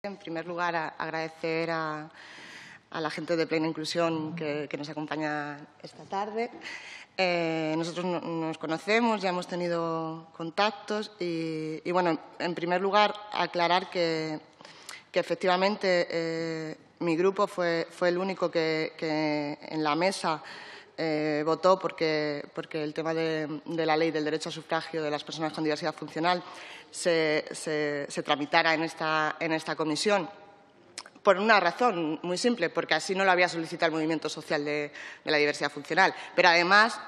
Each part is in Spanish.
En primer lugar, agradecer a, la gente de Plena Inclusión que, nos acompaña esta tarde. Eh, nosotros nos conocemos, ya hemos tenido contactos y, bueno, en primer lugar, aclarar que, efectivamente eh, mi grupo fue, el único que en la mesa eh, votó porque, el tema de, la ley del derecho al sufragio de las personas con diversidad funcional se, tramitara en esta, comisión por una razón muy simple, porque así no lo había solicitado el movimiento social de, la diversidad funcional. Pero además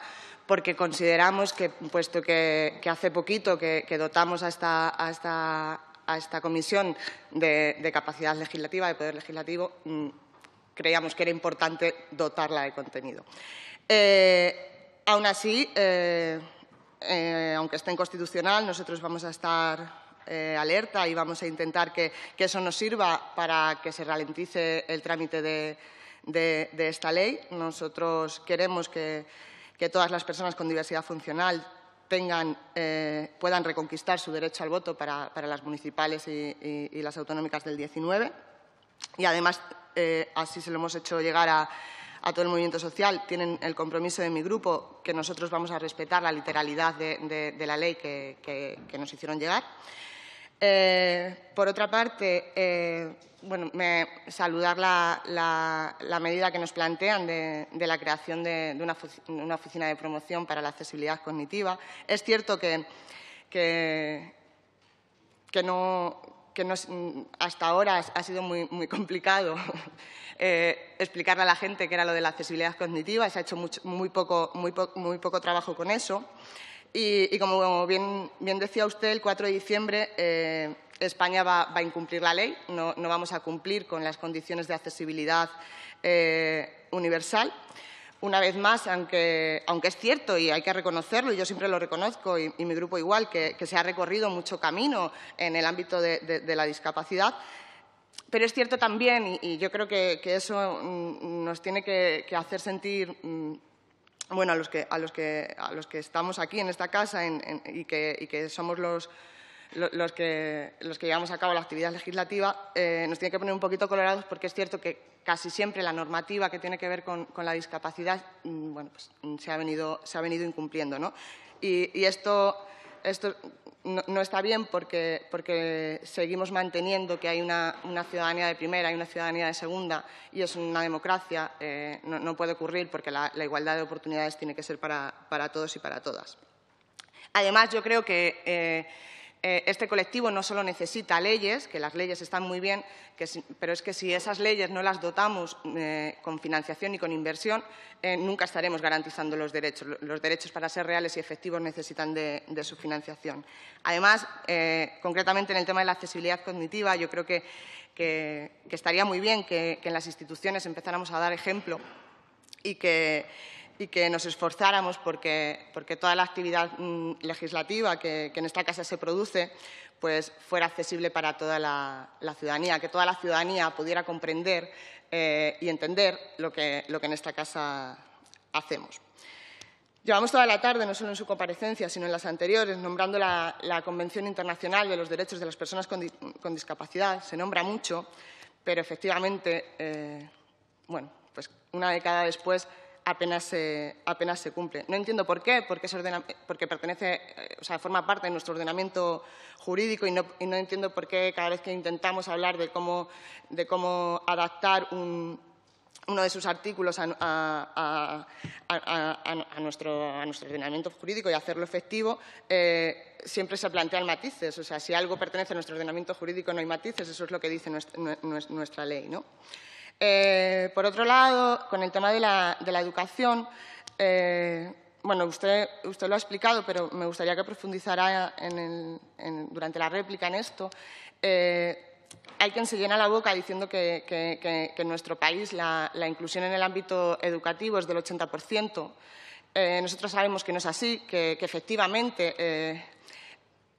porque consideramos que, puesto que, hace poquito que, dotamos a esta, comisión de, de, capacidad legislativa, de poder legislativo, mm, creíamos que era importante dotarla de contenido. Eh, aún así, eh, eh, aunque esté inconstitucional, nosotros vamos a estar alerta y vamos a intentar que, eso nos sirva para que se ralentice el trámite de, esta ley. Nosotros queremos que, todas las personas con diversidad funcional tengan, puedan reconquistar su derecho al voto para, las municipales y, y, las autonómicas del 19. Y además, así se lo hemos hecho llegar a a todo el movimiento social. Tienen el compromiso de mi grupo que nosotros vamos a respetar la literalidad de, la ley que, nos hicieron llegar. Eh, por otra parte, eh, me, saludar la, medida que nos plantean de, la creación de, una, oficina de promoción para la accesibilidad cognitiva. Es cierto que, que hasta ahora ha sido muy complicado eh, explicarle a la gente qué era lo de la accesibilidad cognitiva. Se ha hecho muy, poco, muy, poco trabajo con eso. Y, como bien, decía usted, el 4 de diciembre eh, España va, a incumplir la ley. No, vamos a cumplir con las condiciones de accesibilidad eh, universal una vez más, aunque, es cierto y hay que reconocerlo, y yo siempre lo reconozco y, mi grupo igual, que, se ha recorrido mucho camino en el ámbito de la discapacidad, pero es cierto también, y, yo creo que, eso mm, nos tiene que, hacer sentir mm, bueno, a los, que, estamos aquí en esta casa y, que, somos los, los, que, llevamos a cabo la actividad legislativa, eh, nos tiene que poner un poquito colorados porque es cierto que casi siempre la normativa que tiene que ver con, la discapacidad mm, pues, se, ha venido, incumpliendo. ¿no? y esto esto no, está bien porque, seguimos manteniendo que hay una, ciudadanía de primera y una ciudadanía de segunda y es una democracia, eh, no, puede ocurrir porque la, igualdad de oportunidades tiene que ser para, todos y para todas. Además, yo creo que... Eh, eh, este colectivo no solo necesita leyes, que las leyes están muy bien, pero es que si esas leyes no las dotamos eh, con financiación y con inversión, eh, nunca estaremos garantizando los derechos. Los derechos para ser reales y efectivos necesitan de, su financiación. Además, concretamente en el tema de la accesibilidad cognitiva, yo creo que estaría muy bien que en las instituciones empezáramos a dar ejemplo y que y que nos esforzáramos porque, porque toda la actividad mm, legislativa que, en esta casa se produce pues fuera accesible para toda la, ciudadanía, que toda la ciudadanía pudiera comprender eh, y entender lo que, lo que en esta casa hacemos. Llevamos toda la tarde, no solo en su comparecencia, sino en las anteriores, nombrando la, Convención Internacional de los Derechos de las Personas con, Discapacidad. Se nombra mucho, pero efectivamente, eh, bueno, pues una década después apenas se, cumple. No entiendo por qué, porque, pertenece, eh, o sea, forma parte de nuestro ordenamiento jurídico y no, entiendo por qué cada vez que intentamos hablar de cómo, de cómo adaptar uno de sus artículos a, nuestro, ordenamiento jurídico y hacerlo efectivo, eh, siempre se plantean matices. O sea, si algo pertenece a nuestro ordenamiento jurídico no hay matices, eso es lo que dice nuestra, nuestra ley. ¿no? Eh, por otro lado, con el tema de la, educación, eh, bueno, usted, lo ha explicado, pero me gustaría que profundizara durante la réplica en esto. Eh, hay quien se llena la boca diciendo que, en nuestro país la, inclusión en el ámbito educativo es del 80%. nosotros sabemos que no es así, que, efectivamente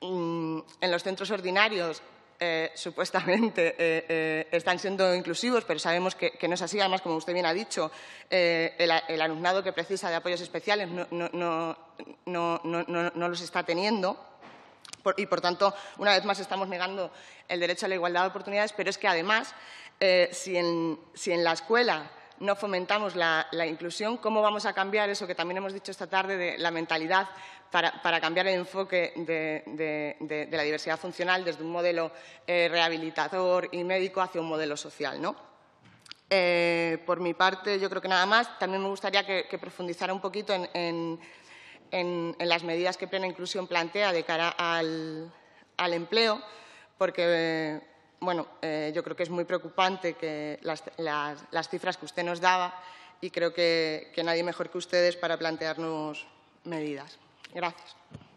mm, en los centros ordinarios eh, supuestamente eh, eh, están siendo inclusivos, pero sabemos que, no es así. Además, como usted bien ha dicho, el, alumnado que precisa de apoyos especiales no, los está teniendo. y, por tanto, una vez más estamos negando el derecho a la igualdad de oportunidades, pero es que, además, si en, la escuela no fomentamos la, inclusión, ¿cómo vamos a cambiar eso que también hemos dicho esta tarde de la mentalidad para, cambiar el enfoque de, la diversidad funcional desde un modelo eh, rehabilitador y médico hacia un modelo social. Eh, por mi parte, yo creo que nada más. También me gustaría que, profundizara un poquito en, las medidas que Plena Inclusión plantea de cara al, empleo, porque bueno, eh, yo creo que es muy preocupante las, cifras que usted nos daba y creo que nadie mejor que ustedes para plantearnos medidas. Gracias.